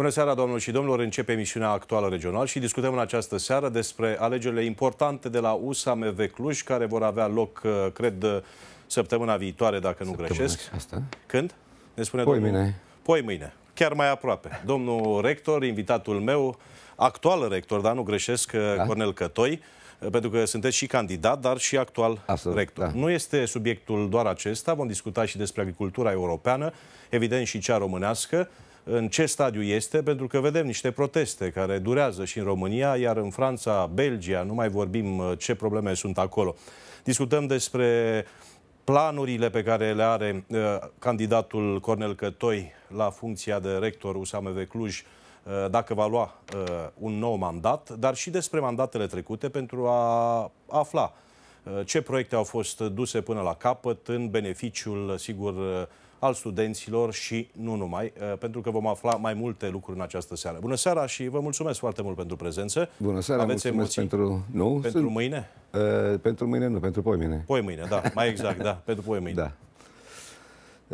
Bună seara, domnilor și domnilor! Începe emisiunea actuală regional și discutăm în această seară despre alegerile importante de la USAMV Cluj, care vor avea loc, uh, cred, uh, săptămâna viitoare, dacă nu săptămâna greșesc. Asta? Când? Ne spune Poi domnul... mâine. Poi mâine. Chiar mai aproape. Domnul rector, invitatul meu, actual rector, dar nu greșesc, uh, da? Cornel Cătoi, pentru că sunteți și candidat, dar și actual Absolut, rector. Da. Nu este subiectul doar acesta, vom discuta și despre agricultura europeană, evident și cea românească, în ce stadiu este, pentru că vedem niște proteste care durează și în România, iar în Franța, Belgia, nu mai vorbim uh, ce probleme sunt acolo. Discutăm despre planurile pe care le are uh, candidatul Cornel Cătoi la funcția de rector USAMV Cluj, uh, dacă va lua un nou mandat, dar și despre mandatele trecute pentru a afla ce proiecte au fost duse până la capăt în beneficiul, sigur, al studenților și nu numai, uh, pentru că vom afla mai multe lucruri în această seară. Bună seara și vă mulțumesc foarte mult pentru prezență. Bună seara, Aveți mulțumesc pentru... Nu, pentru sunt... mâine? Uh, pentru mâine nu, pentru Poi mâine, da, mai exact, da, pentru mâine. Da.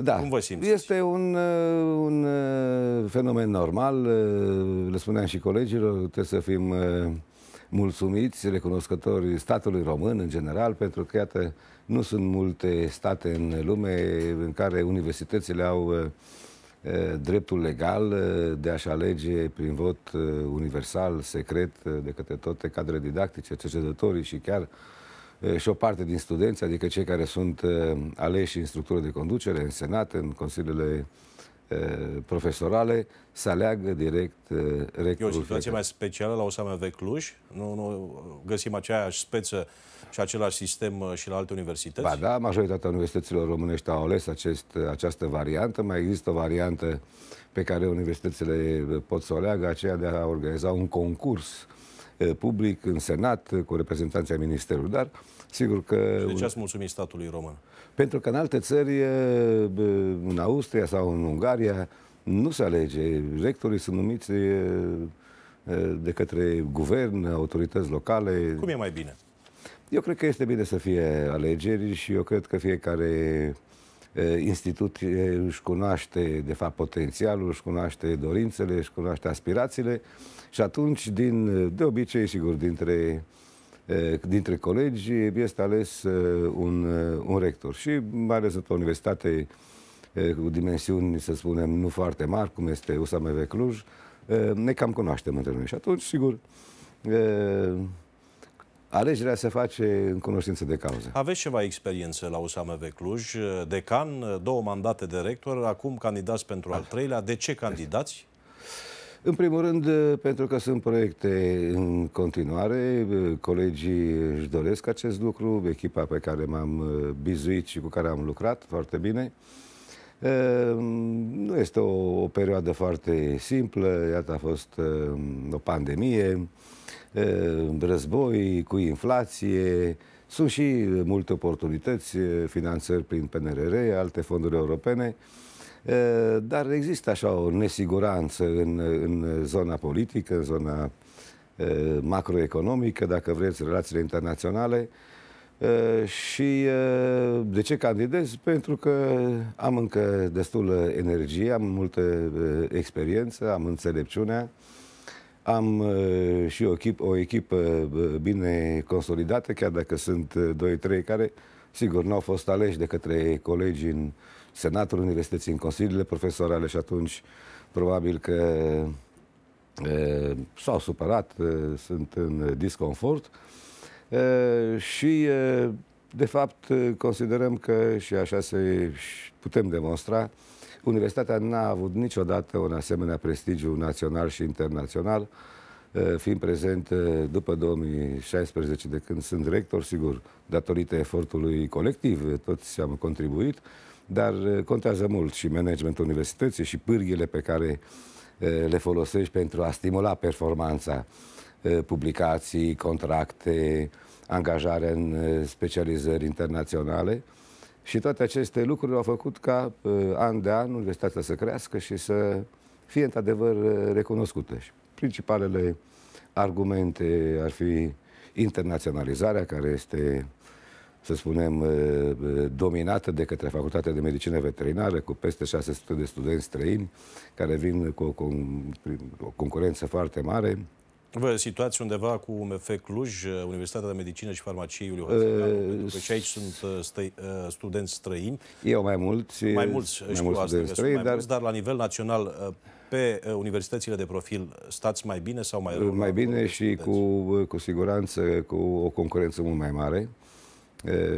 Da. Cum vă simțiți? Este un, uh, un uh, fenomen normal. Le spuneam și colegilor, trebuie să fim mulțumiți, recunoscători statului român în general, pentru că, iată, nu sunt multe state în lume în care universitățile au uh, uh, dreptul legal uh, de a-și alege prin vot universal, secret, de către toate cadrele didactice, cercetătorii și chiar și o parte din studenți, adică cei care sunt aleși în structură de conducere, în senat, în consiliile Eh, profesorale să aleagă direct eh, rectorul. E o situație mai specială la Osama Vecluș? Nu, nu găsim aceeași speță și același sistem eh, și la alte universități? Ba da, majoritatea universităților românești au ales acest, această variantă. Mai există o variantă pe care universitățile pot să o leagă, aceea de a organiza un concurs public în Senat cu reprezentanții Ministerului. Dar sigur că... Și de ce ați mulțumit statului român? Pentru că în alte țări, în Austria sau în Ungaria, nu se alege. Rectorii sunt numiți de către guvern, autorități locale. Cum e mai bine? Eu cred că este bine să fie alegeri și eu cred că fiecare institut își cunoaște, de fapt, potențialul, își cunoaște dorințele, își cunoaște aspirațiile și atunci, din, de obicei, sigur, dintre uh, dintre colegi este ales un, un rector. Și mai ales într-o universitate cu dimensiuni, să spunem, nu foarte mari, cum este USAMV Cluj, ne cam cunoaștem între noi. Și atunci, sigur, Alegerea se face în cunoștință de cauză. Aveți ceva experiență la USAMV Cluj, decan, două mandate de rector, acum candidați pentru al ah. treilea. De ce candidați? În primul rând, eh, pentru că sunt proiecte în continuare, eh, colegii își doresc acest lucru, echipa pe care m-am eh, bizuit și cu care am lucrat foarte bine. Nu este o, o perioadă foarte simplă, iată a fost o pandemie, război cu inflație, sunt și multe oportunități, finanțări prin PNRR, alte fonduri europene. Eh, dar există așa o nesiguranță în, în zona politică, în zona eh, macroeconomică, dacă vreți, relațiile internaționale. Eh, și de ce candidez? Pentru că am încă destulă energie, am multă experiență, am înțelepciunea, am și o echipă, o echipă bine consolidată, chiar dacă sunt 2-3 care, sigur, nu au fost aleși de către colegii în Senatul Universității, în consiliile profesorale și atunci probabil că s-au supărat, sunt în disconfort și de fapt considerăm că și așa se putem demonstra Universitatea n-a avut niciodată un asemenea prestigiu național și internațional, fiind prezent după 2016, de când sunt rector, sigur, datorită efortului colectiv, toți am contribuit, dar uh, contează mult și managementul universității și pârghile pe care uh, le folosești pentru a stimula performanța uh, publicații, contracte, angajare în specializări internaționale. Și toate aceste lucruri au făcut ca an de an universitatea să crească și să fie într-adevăr recunoscută. Și principalele argumente ar fi internaționalizarea, care este să spunem, uh, uh, dominată de către Facultatea de Medicină Veterinară, cu peste 600 de studenți străini, care vin cu o, con o concurență foarte mare. Vă situați undeva cu MF Cluj, uh, Universitatea de Medicină și Farmacie Iuliu uh, că și aici sunt stă, studenți străini. Eu mai mulți. Mai mulți, mai mulți studenți străini, mai dar... Mulți, dar la nivel național pe universitățile de profil stați mai bine sau mai rău? Mai bine și cu, cu siguranță cu o concurență mult mai mare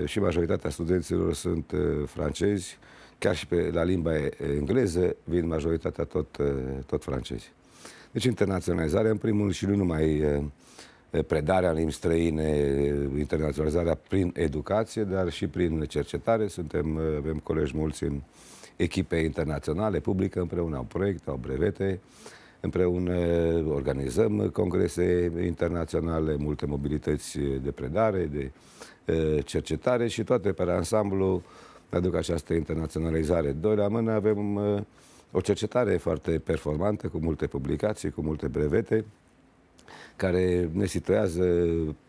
și majoritatea studenților sunt francezi, chiar și pe, la limba engleză vin majoritatea tot, tot francezi. Deci internaționalizarea, în primul și nu numai predarea în limbi străine, internaționalizarea prin educație, dar și prin cercetare. Suntem, avem colegi mulți în echipe internaționale, publică împreună, au proiecte, au brevete, Împreună organizăm congrese internaționale, multe mobilități de predare, de cercetare și toate pe ansamblu aduc această internaționalizare. Doi la mână avem o cercetare foarte performantă, cu multe publicații, cu multe brevete, care ne situează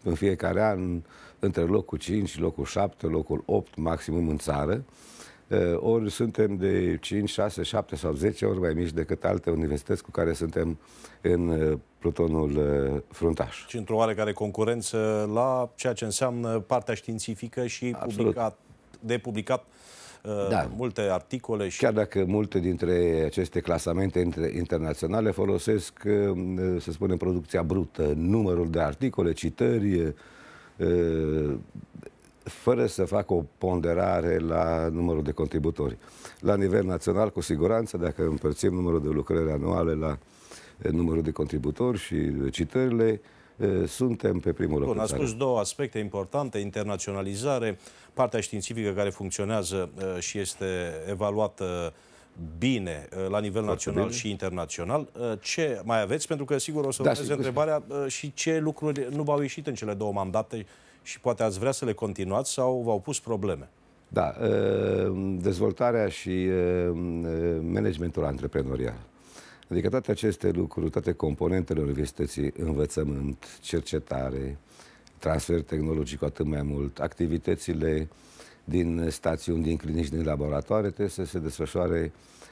în fiecare an între locul 5, locul 7, locul 8 maximum în țară. Eh, ori suntem de 5, 6, 7 sau 10 ori mai mici decât alte universități cu care suntem în eh, plutonul eh, fruntaș. Și într-o oarecare concurență la ceea ce înseamnă partea științifică și publicat, de publicat da. multe articole. Și... Chiar dacă multe dintre aceste clasamente internaționale folosesc, să spunem, producția brută, numărul de articole, citări, fără să facă o ponderare la numărul de contributori. La nivel național, cu siguranță, dacă împărțim numărul de lucrări anuale la eh, numărul de contributori și citările, eh, suntem pe primul loc. Bun, a spus două aspecte importante, internaționalizare, partea științifică care funcționează eh, și este evaluată bine la nivel Foarte național bine. și internațional. Ce mai aveți? Pentru că, sigur, o să da, întrebarea și ce lucruri nu v-au ieșit în cele două mandate și poate ați vrea să le continuați sau v-au pus probleme? Da, dezvoltarea și managementul antreprenorial. Adică toate aceste lucruri, toate componentele universității, învățământ, cercetare, transfer tehnologic cu atât mai mult, activitățile din stațiuni, din clinici, din laboratoare, trebuie să se desfășoare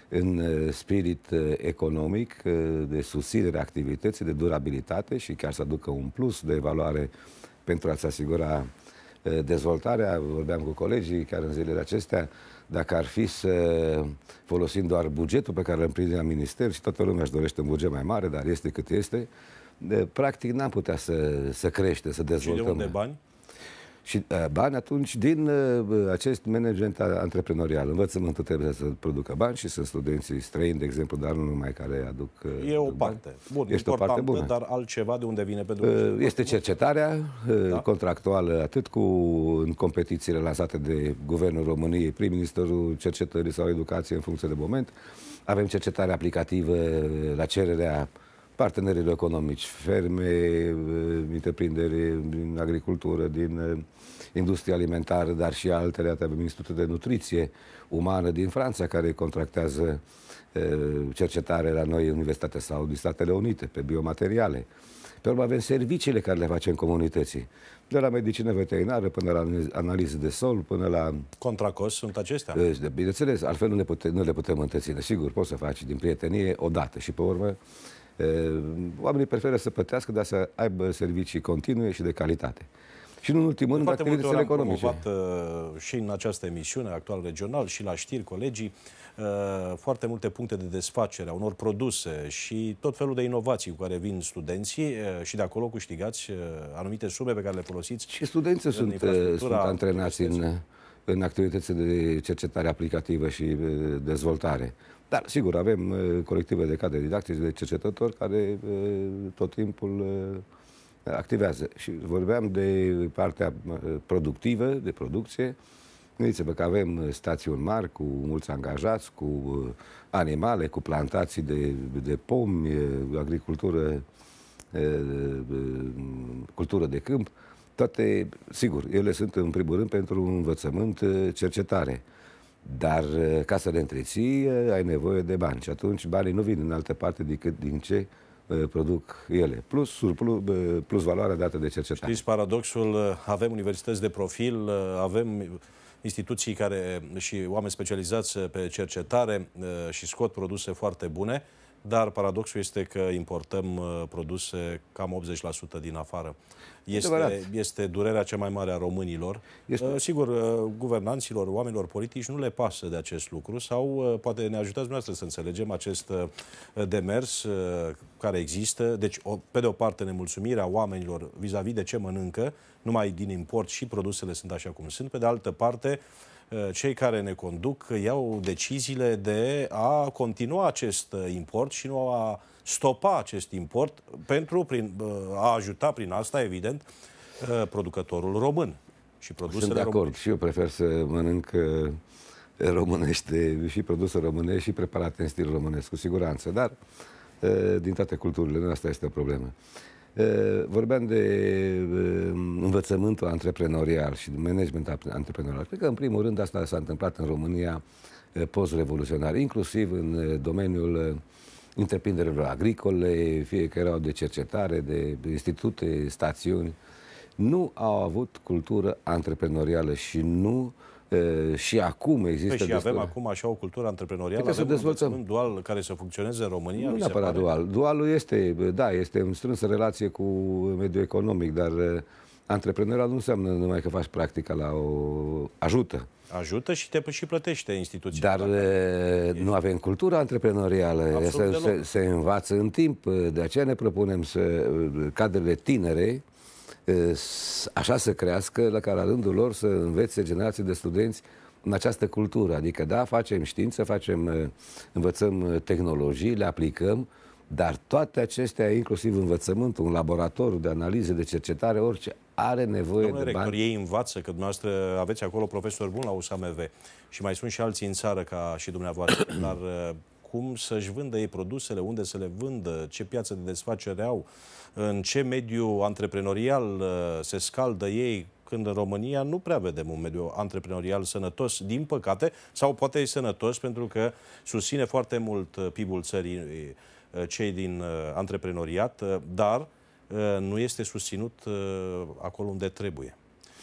în spirit economic, de susținere activității, de durabilitate și chiar să aducă un plus de valoare pentru a-ți asigura dezvoltarea. Vorbeam cu colegii care în zilele acestea, dacă ar fi să folosim doar bugetul pe care îl împrinde la minister și toată lumea își dorește un buget mai mare, dar este cât este, de, practic n-am putea să, să crește, să dezvoltăm. Și de unde bani? și uh, bani atunci din uh, acest management antreprenorial. Învățământul trebuie să producă bani și sunt studenții străini, de exemplu, dar nu numai care aduc uh, E o bani. parte. Bun, este o parte bună. dar altceva de unde vine pentru Este cercetarea da. contractuală, atât cu în competițiile lansate de Guvernul României, prim-ministerul cercetării sau educației în funcție de moment. Avem cercetare aplicativă la cererea uh, partenerilor economici, ferme, eh, întreprinderi din agricultură, din eh, industria alimentară, dar și altele, avem Institutul de Nutriție Umană din Franța, care contractează eh, cercetare la noi Universitatea sau din Statele Unite pe biomateriale. Pe urmă avem serviciile care le facem comunității. De la medicină veterinară până la analiză de sol, până la... Contracost sunt acestea? Bineînțeles, altfel nu le, putem, nu le putem întreține sigur. poți să faci din prietenie odată și pe urmă Eh, oamenii preferă să plătească, dar să aibă servicii continue și de calitate. Și nu în ultimul rând, activitățile economice. Promovat, eh, și în această emisiune, actual regional, și la știri, colegii, eh, foarte multe puncte de desfacere a unor produse și tot felul de inovații cu care vin studenții și de acolo câștigați anumite sume pe care le folosiți. Și studenții sunt, sunt antrenați în, în activitățile de cercetare aplicativă și dezvoltare. Dar, sigur, avem uh, colective de cadre didactice, de cercetători, care uh, tot timpul uh, activează. Și vorbeam de partea productivă, de producție. Gândiți-vă că avem stațiuni mari cu mulți angajați, cu animale, cu plantații de, de pomi, agricultură, cultură de câmp. Toate, sigur, ele sunt în primul rând pentru învățământ, cercetare. Dar eh, ca să le întreții, eh, ai nevoie de bani și atunci banii nu vin în altă parte decât din ce eh, produc ele. Plus, surplus, plus valoarea dată de cercetare. Știți paradoxul, avem universități de profil, avem instituții care și oameni specializați pe cercetare și scot produse foarte bune, dar paradoxul este că importăm uh, produse cam 80% din afară. Este, este durerea cea mai mare a românilor. Este... Uh, sigur, uh, guvernanților, oamenilor politici nu le pasă de acest lucru sau poate ne ajutați dumneavoastră să înțelegem acest demers care există. Deci, pe de o parte, nemulțumirea oamenilor vis-a-vis -vis de ce mănâncă, numai din import și produsele sunt așa cum sunt, pe de altă parte, Eh, cei care ne conduc iau deciziile de a continua acest eh, import și nu a stopa acest import pentru prin, eh, a ajuta prin asta, evident, producătorul român și produsele Sunt de acord române. și eu prefer să mănânc românește și produse românești și preparate în stil românesc, cu siguranță, dar din toate culturile, asta este o problemă vorbeam de învățământul antreprenorial și de management antreprenorial. Cred că, în primul rând, asta s-a întâmplat în România post-revoluționar, inclusiv în domeniul întreprinderilor agricole, fie că erau de cercetare, de institute, stațiuni, nu au avut cultură antreprenorială și nu uh, și acum există... Păi și destul... avem acum așa o cultură antreprenorială, Trebuie să dezvoltăm. un dual care să funcționeze în România? Nu neapărat pare... dual. Dualul este, da, este în strânsă relație cu mediul economic, dar antreprenorial nu înseamnă numai că faci practica la o... ajută. Ajută și te și plătește instituția. Dar e, nu avem cultura antreprenorială. Se, se, se învață în timp. De aceea ne propunem să cadrele tinere așa să crească, la care la rândul lor să învețe generații de studenți în această cultură. Adică, da, facem știință, facem, învățăm tehnologii, le aplicăm, dar toate acestea, inclusiv învățământul, un laborator de analize, de cercetare, orice, are nevoie Domnule de rector, bani. ei învață, că dumneavoastră aveți acolo profesor bun la USAMV și mai sunt și alții în țară ca și dumneavoastră, dar cum să-și vândă ei produsele, unde să le vândă, ce piață de desfacere au, în ce mediu antreprenorial uh, se scaldă ei, când în România nu prea vedem un mediu antreprenorial sănătos, din păcate, sau poate e sănătos pentru că susține foarte mult uh, PIB-ul țării uh, cei din antreprenoriat, dar nu este susținut acolo unde trebuie.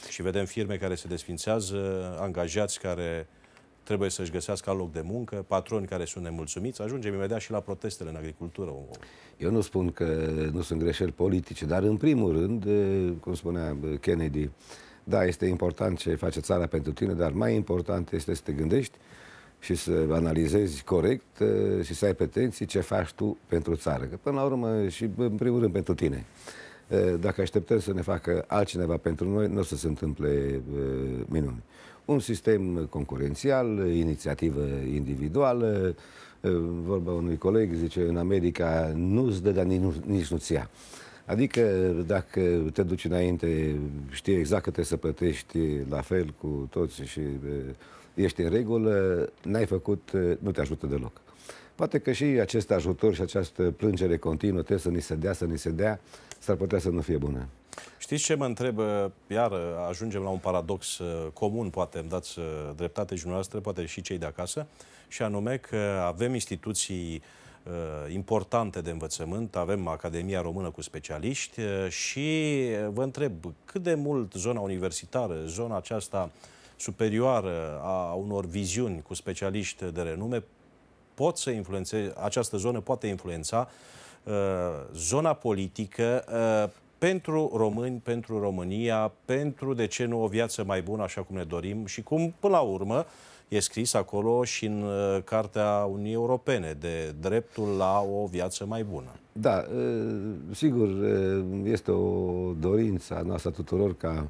Și vedem firme care se desfințează, angajați care trebuie să-și găsească loc de muncă, patroni care sunt nemulțumiți, ajungem imediat și la protestele în agricultură. Eu nu spun că nu sunt greșeli politice, dar în primul rând, cum spunea Kennedy, da, este important ce face țara pentru tine, dar mai important este să te gândești și să analizezi corect și să ai pretenții ce faci tu pentru țară. Că până la urmă și în primul rând pentru tine. Dacă așteptăm să ne facă altcineva pentru noi, nu o să se întâmple minuni un sistem concurențial, inițiativă individuală. Vorba unui coleg zice, în America nu-ți dă, dar nici nu-ți ia. Adică dacă te duci înainte, știi exact că trebuie să plătești la fel cu toți și ești în regulă, n-ai făcut, nu te ajută deloc. Poate că și acest ajutor și această plângere continuă trebuie să ni se dea, să ni se dea, s-ar putea să nu fie bună. Știți ce mă întrebă? Iar ă, ajungem la un paradox ă, comun, poate îmi dați ă, dreptate și noastră, poate și cei de acasă, și anume că avem instituții importante de învățământ, avem Academia Română cu specialiști și vă întreb cât de mult zona universitară, zona aceasta superioară a unor viziuni cu specialiști de renume, pot să influențe, această zonă poate influența zona politică pentru români, pentru România, pentru, de ce nu, o viață mai bună, așa cum ne dorim și cum, până la urmă, e scris acolo și în uh, Cartea Unii Europene de dreptul la o viață mai bună. Da, uh, sigur, uh, este o dorință a noastră tuturor ca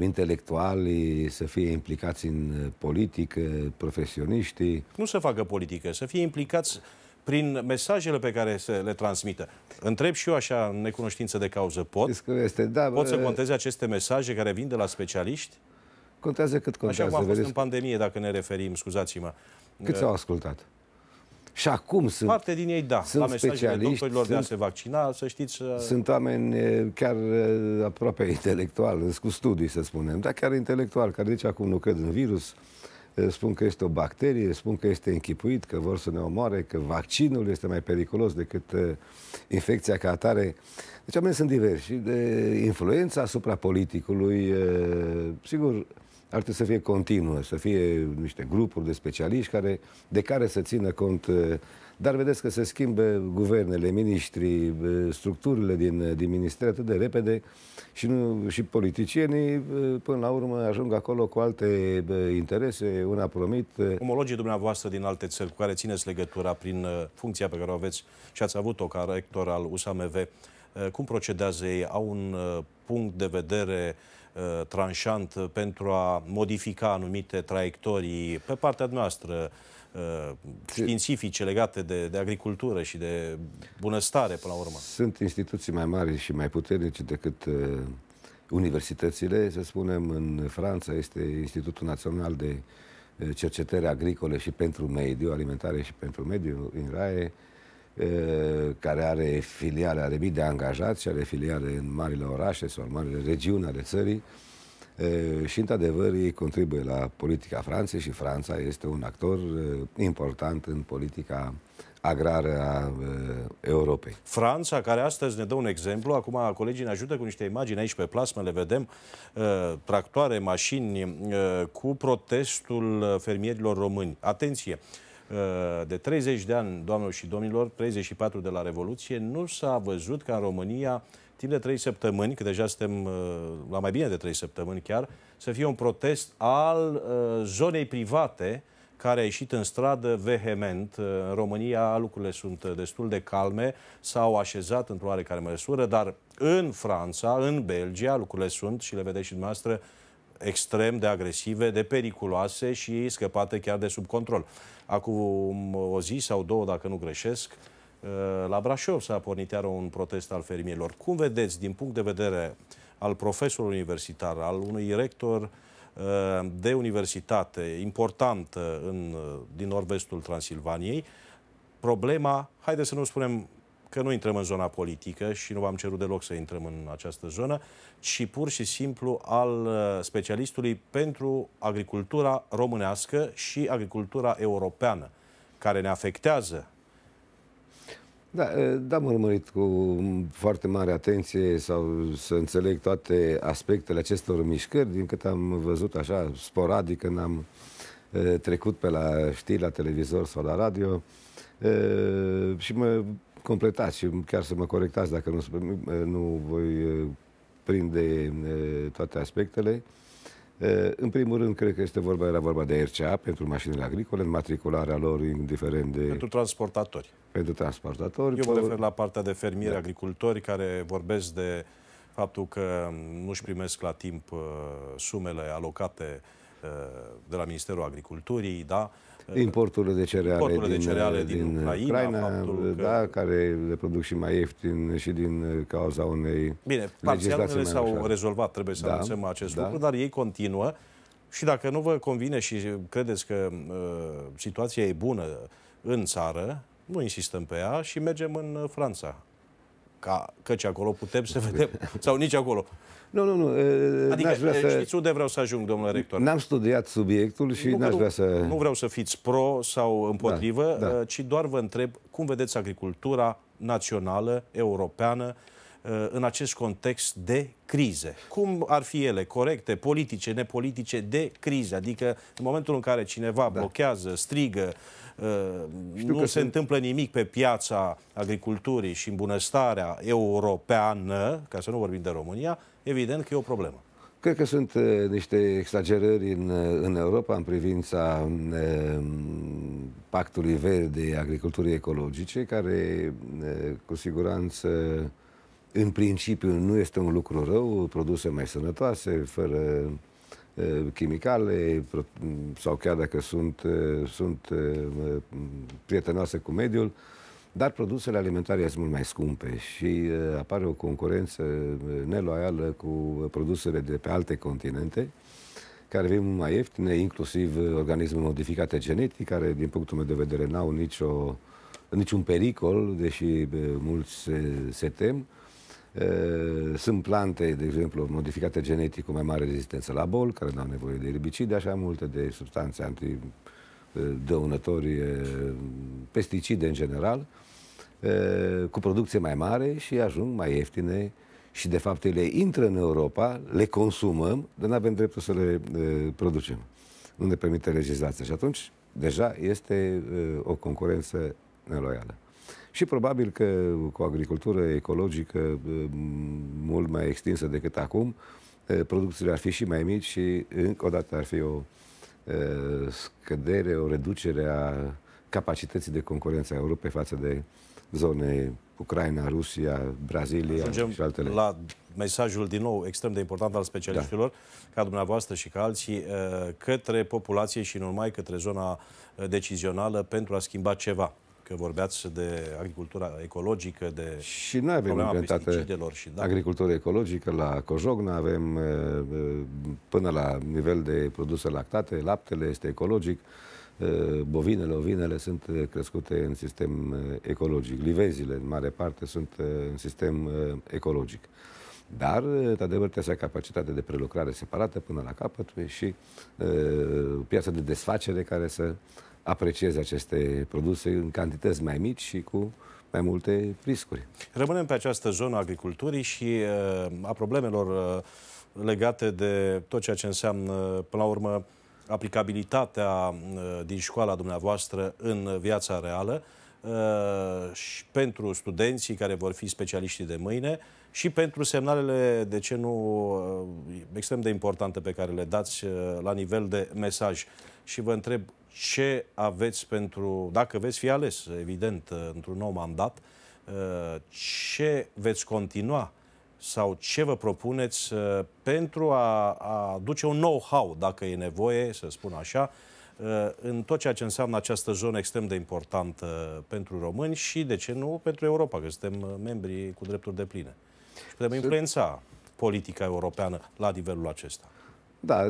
intelectuali să fie implicați în politică, profesioniștii. Nu să facă politică, să fie implicați prin mesajele pe care se le transmită. Întreb și eu așa, în necunoștință de cauză, pot? Este, da, pot să conteze aceste mesaje care vin de la specialiști? Contează cât contează. Așa cum a fost vedeți? în pandemie, dacă ne referim, scuzați-mă. Cât s-au eh, ascultat? Și acum sunt Parte din ei, da, sunt la mesajele doctorilor sunt, de a se vaccina, să știți... Eh, sunt oameni eh, chiar aproape intelectual, cu studii, să spunem, dar chiar intelectual, care nici deci acum nu cred în virus, spun că este o bacterie, spun că este închipuit, că vor să ne omoare, că vaccinul este mai periculos decât uh, infecția ca atare. Deci oamenii sunt diversi. De influența asupra politicului, uh, sigur, ar trebui să fie continuă, să fie niște grupuri de specialiști care, de care să țină cont uh, dar vedeți că se schimbă guvernele, miniștrii, structurile din, din ministerie atât de repede și, nu, și politicienii până la urmă ajung acolo cu alte interese, una promit. Omologii dumneavoastră din alte țări cu care țineți legătura prin uh, funcția pe care o aveți și ați avut-o ca rector al USAMV, uh, cum procedează ei? Au un uh, punct de vedere Uh, tranșant pentru a modifica anumite traiectorii pe partea noastră uh, științifice legate de, de agricultură și de bunăstare până la urmă? Sunt instituții mai mari și mai puternice decât uh, universitățile. Să spunem, în Franța este Institutul Național de uh, Cercetări Agricole și pentru Mediu, Alimentare și pentru Mediu, INRAE, uh, Eh, care are filiale, are mii de angajați și are filiale în marile orașe sau în marile regiuni ale țării eh, și, într-adevăr, ei contribuie la politica Franței și Franța este un actor eh, important în politica agrară a Europei. Franța, care astăzi ne dă un exemplu, acum colegii ne ajută cu niște imagini aici pe plasmă, le vedem, tractoare, mașini, cu protestul fermierilor români. Atenție! Eh, de 30 de ani, doamnelor și domnilor, 34 de la Revoluție, nu s-a văzut ca în România, timp de 3 săptămâni, că deja suntem eh, la mai bine de 3 săptămâni chiar, să fie un protest al eh, zonei private care a ieșit în stradă vehement. În România lucrurile sunt destul de calme, s-au așezat într-o oarecare măsură, dar în Franța, în Belgia, lucrurile sunt, și le vedeți și dumneavoastră, extrem de agresive, de periculoase și scăpate chiar de sub control. Acum um, o zi sau două, dacă nu greșesc, uh, la Brașov s-a pornit iar un protest al fermierilor. Cum vedeți, din punct de vedere al profesorului universitar, al unui rector uh, de universitate importantă în, uh, din nord-vestul Transilvaniei, problema, haideți să nu spunem că nu intrăm în zona politică și nu v-am cerut deloc să intrăm în această zonă, ci pur și simplu al uh, specialistului pentru agricultura românească și agricultura europeană, care ne afectează da, da, am urmărit cu foarte mare atenție sau să înțeleg toate aspectele acestor mișcări, din cât am văzut așa sporadic când am trecut pe la știri, la televizor sau la radio. și mă completați și chiar să mă corectați dacă nu, nu voi prinde toate aspectele. În primul rând, cred că este vorba, era vorba de RCA pentru mașinile agricole, în matricularea lor, indiferent de... Pentru transportatori. Pentru transportatori. Eu mă refer la partea de fermieri, da. agricultori, care vorbesc de faptul că nu-și primesc la timp sumele alocate de la Ministerul Agriculturii, da? Uh, importurile de cereale, importurile din, de cereale din, din Ucraina, Ucraina faptul uh, că... da, care le produc și mai ieftin și din uh, cauza unei Bine, parțial ele s-au rezolvat, trebuie să da, anunțăm da. acest da. lucru, dar ei continuă și dacă nu vă convine și credeți că uh, situația e bună în țară, nu insistăm pe ea și mergem în Franța. Ca, căci acolo putem să vedem, sau nici acolo. Nu, nu, nu. Adică vrea să... știți unde vreau să ajung, domnule rector? N-am studiat subiectul și n-aș vrea să... Nu vreau să fiți pro sau împotrivă, da, da. Uh, ci doar vă întreb cum vedeți agricultura națională, europeană, uh, în acest context de crize. Cum ar fi ele, corecte, politice, nepolitice, de crize? Adică în momentul în care cineva da. blochează, strigă, uh, Știu nu se sunt... întâmplă nimic pe piața agriculturii și în bunăstarea europeană, ca să nu vorbim de România, evident că e o problemă. Cred că sunt uh, niște exagerări în, uh, în Europa în privința um, uh, pactului verde agriculturii ecologice, care uh, cu siguranță în principiu nu este un lucru rău, produse mai sănătoase, fără uh, chimicale mm, sau chiar dacă sunt, uh, sunt prietenoase cu mediul, dar produsele alimentare sunt mult mai scumpe și uh, apare o concurență uh, neloială cu produsele de pe alte continente care vin mai ieftine, inclusiv uh, organisme modificate genetic, care, din punctul meu de vedere, n-au nicio, niciun pericol, deși mulți se, se tem. Sunt plante, de exemplu, modificate genetic cu mai mare rezistență la bol, care nu au nevoie de erbicide, așa multe de substanțe anti dăunători, pesticide în general cu producție mai mare și ajung mai ieftine și de fapt ele intră în Europa, le consumăm, dar nu avem dreptul să le producem. Nu ne permite legislația și atunci deja este o concurență neloială. Și probabil că cu agricultură ecologică mult mai extinsă decât acum, producțiile ar fi și mai mici și încă o dată ar fi o scădere, o reducere a capacității de concurență a Europei față de zone Ucraina, Rusia, Brazilia Ajungem și altele. la mesajul din nou extrem de important al specialiștilor, da. ca dumneavoastră și ca alții, eh, către populație și numai către zona eh, decizională pentru a schimba ceva că vorbeați de agricultura ecologică, de Și noi avem implementată și, da. agricultură ecologică la Cojogna, avem eh, eh, până la nivel de produse lactate, laptele este ecologic, eh, bovinele, ovinele sunt crescute în sistem ecologic, livezile în mare parte sunt în sistem ecologic. Dar, într-adevăr, trebuie să ai capacitate de prelucrare separată până la capăt și uh, piața de desfacere care să aprecieze aceste produse în cantități mai mici și cu mai multe riscuri. Rămânem pe această zonă a agriculturii și uh, a problemelor uh, legate de tot ceea ce înseamnă, până la urmă, aplicabilitatea uh, din școala dumneavoastră în viața reală și pentru studenții care vor fi specialiștii de mâine și pentru semnalele, de ce nu, extrem de importante pe care le dați la nivel de mesaj. Și vă întreb ce aveți pentru, dacă veți fi ales, evident, uh, într-un nou mandat, uh, ce veți continua sau ce vă propuneți uh, pentru a, a aduce un know-how, dacă e nevoie, să spun așa, în tot ceea ce înseamnă această zonă extrem de importantă pentru români și, de ce nu, pentru Europa, că suntem membri cu drepturi de pline. Și putem influența politica europeană la nivelul acesta. Da,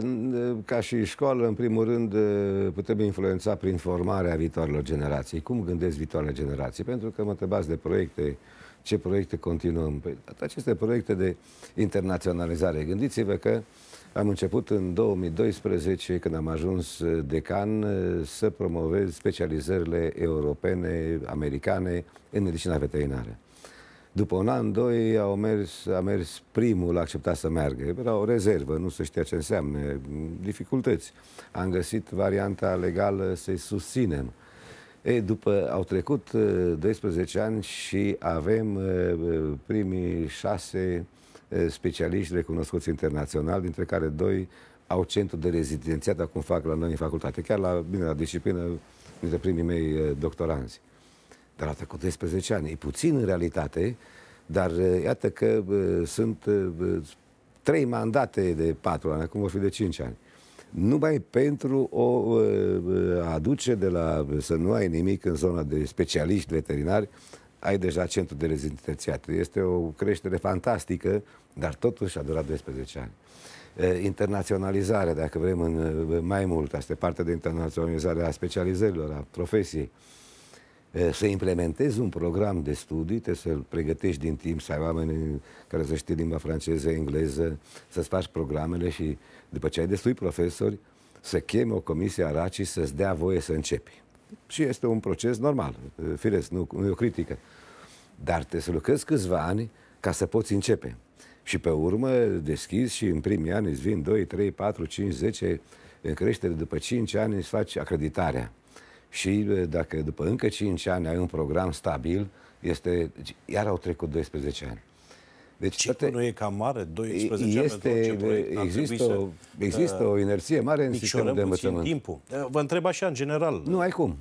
ca și școală, în primul rând, putem influența prin formarea viitoarelor generații. Cum gândesc viitoarele generații? Pentru că mă întrebați de proiecte, ce proiecte continuăm. Păi, aceste proiecte de internaționalizare. Gândiți-vă că am început în 2012, când am ajuns decan, să promovez specializările europene, americane în medicina veterinară. După un an, doi, au mers, a mers primul, a acceptat să meargă. Era o rezervă, nu se știa ce înseamnă, dificultăți. Am găsit varianta legală să-i susținem. E, după, au trecut 12 uh, ani și avem uh, uh, primii șase specialiști recunoscuți internațional, dintre care doi au centru de rezidențiat, acum fac la noi în facultate, chiar la, bine, la disciplină, dintre primii mei doctoranzi. Dar a trecut 12 ani. E puțin în realitate, dar uh, iată că uh, sunt uh, trei mandate de patru ani, acum vor fi de 5 ani. Numai pentru o aduce de la să nu ai nimic în zona de specialiști veterinari, ai deja centru de rezidențiat. Este o creștere fantastică, dar totuși a durat 12 ani. Internaționalizare, dacă vrem, în, mai mult, asta e partea de internaționalizare a specializărilor, a profesiei. Eh, să implementezi un program de studii, trebuie să-l pregătești din timp, să ai oameni care să știe limba franceză, engleză, să-ți faci programele și după ce ai destui profesori, să chemi o comisie a RACI să-ți dea voie să începi. Și este un proces normal, eh, firesc, nu, nu e o critică. Dar te să lucrezi câțiva ani ca să poți începe. Și pe urmă deschizi și în primii ani îți vin 2, 3, 4, 5, 10 în creștere, după 5 ani îți faci acreditarea și dacă după încă 5 ani ai un program stabil, este, deci, iar au trecut 12 ani. Deci Ciclul toate... nu e cam mare, 12 este, ani pentru orice există, o, există uh, o inerție mare în sistemul de învățământ. timpul. Uh, vă întreb așa, în general. Nu ai cum.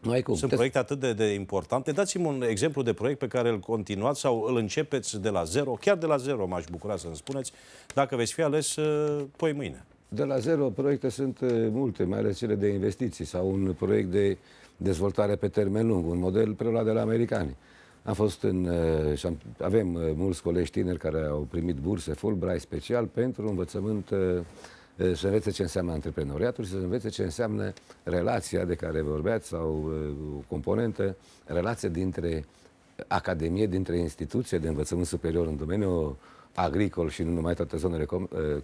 Nu ai cum. Sunt Te... proiecte atât de, de importante. Dați-mi un exemplu de proiect pe care îl continuați sau îl începeți de la zero, chiar de la zero m-aș bucura să-mi spuneți, dacă veți fi ales uh, poi mâine. De la zero proiecte sunt eh, multe, mai ales cele de investiții sau un proiect de dezvoltare pe termen lung, un model preluat de la americani. Am fost în, eh, și am, avem eh, mulți colegi tineri care au primit burse Fulbright special pentru învățământ să învețe ce înseamnă antreprenoriatul și să învețe ce înseamnă relația de care vorbeați sau o componentă, relația dintre academie, dintre instituție de învățământ superior în domeniul agricol și nu numai toate zonele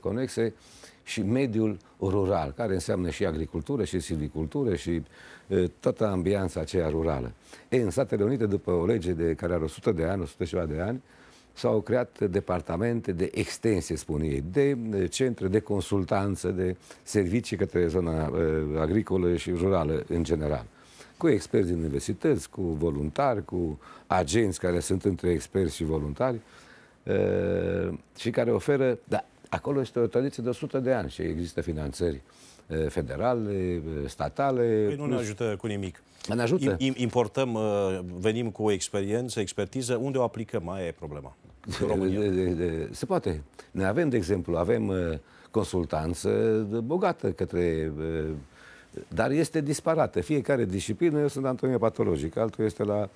conexe, și mediul rural, care înseamnă și agricultură, și silvicultură, și e, toată ambianța aceea rurală. E, în Statele Unite, după o lege de care are 100 de ani, 100 ceva de ani, s-au creat departamente de extensie, spun ei, de centre de consultanță, de servicii către zona e, agricolă și rurală în general. Cu experți din universități, cu voluntari, cu agenți care sunt între experți și voluntari uh, și care oferă, da, Acolo este o tradiție de 100 de ani și există finanțări eh, federale, eh, statale. Păi nu ne ajută cu nimic. Ne ajută. I importăm, eh, venim cu experiență, expertiză. Unde o aplicăm? Aia e problema. Se poate. Ne avem, de exemplu, avem consultanță bogată către dar este disparată. Fiecare disciplină, eu sunt anatomie patologică, altul este la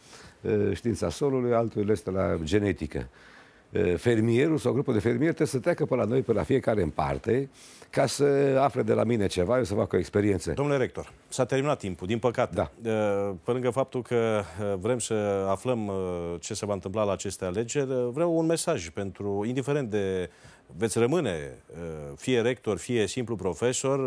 știința solului, altul este la genetică fermierul sau grupul de fermieri trebuie să treacă pe la noi, pe la fiecare în parte, ca să afle de la mine ceva, eu să fac o experiență. Domnule rector, s-a terminat timpul, din păcate. Da. Pe lângă faptul că vrem să aflăm ce se va întâmpla la aceste alegeri, vreau un mesaj pentru, indiferent de veți rămâne fie rector, fie simplu profesor,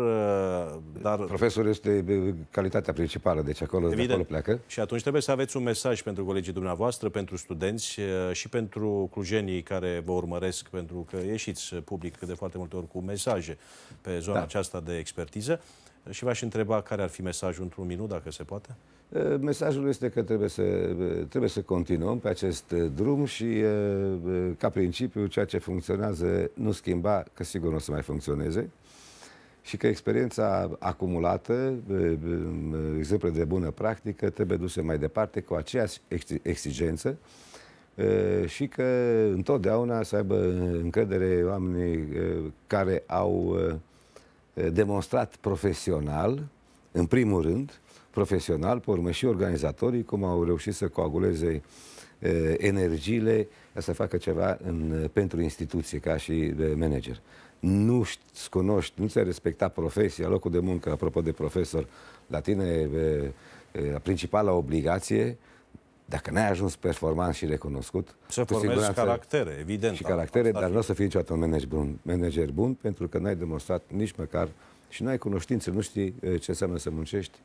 dar... Profesorul este calitatea principală, deci acolo, de acolo pleacă. Și atunci trebuie să aveți un mesaj pentru colegii dumneavoastră, pentru studenți și pentru clujenii care vă urmăresc, pentru că ieșiți public de foarte multe ori cu mesaje pe zona da. aceasta de expertiză. Și v-aș întreba care ar fi mesajul într-un minut, dacă se poate? Mesajul este că trebuie să, trebuie să continuăm pe acest drum și, ca principiu, ceea ce funcționează nu schimba, că sigur nu o să mai funcționeze și că experiența acumulată, exemple de bună practică, trebuie duse mai departe cu aceeași exigență și că întotdeauna să aibă încredere oamenii care au demonstrat profesional, în primul rând, profesional, pe urmă și organizatorii, cum au reușit să coaguleze Eh, energiile să facă ceva în, eh, pentru instituție ca și eh, manager. Nu-ți cunoști, nu ți-ai respectat profesia, locul de muncă, apropo de profesor, la tine principala obligație dacă n-ai ajuns performant și recunoscut... Să cu formezi și caractere, evident. Și caractere, dar nu o să fii niciodată un manager bun, manager bun pentru că n-ai demonstrat nici măcar și n-ai cunoștințe, nu știi ce înseamnă să muncești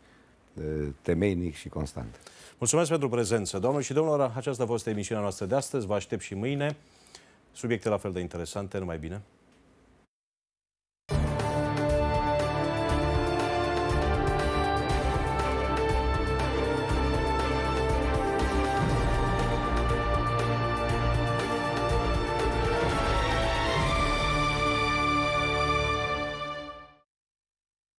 temeinic și constant. Mulțumesc pentru prezență. domnul și domnilor, aceasta a fost emisiunea noastră de astăzi. Vă aștept și mâine. Subiecte la fel de interesante. Numai bine!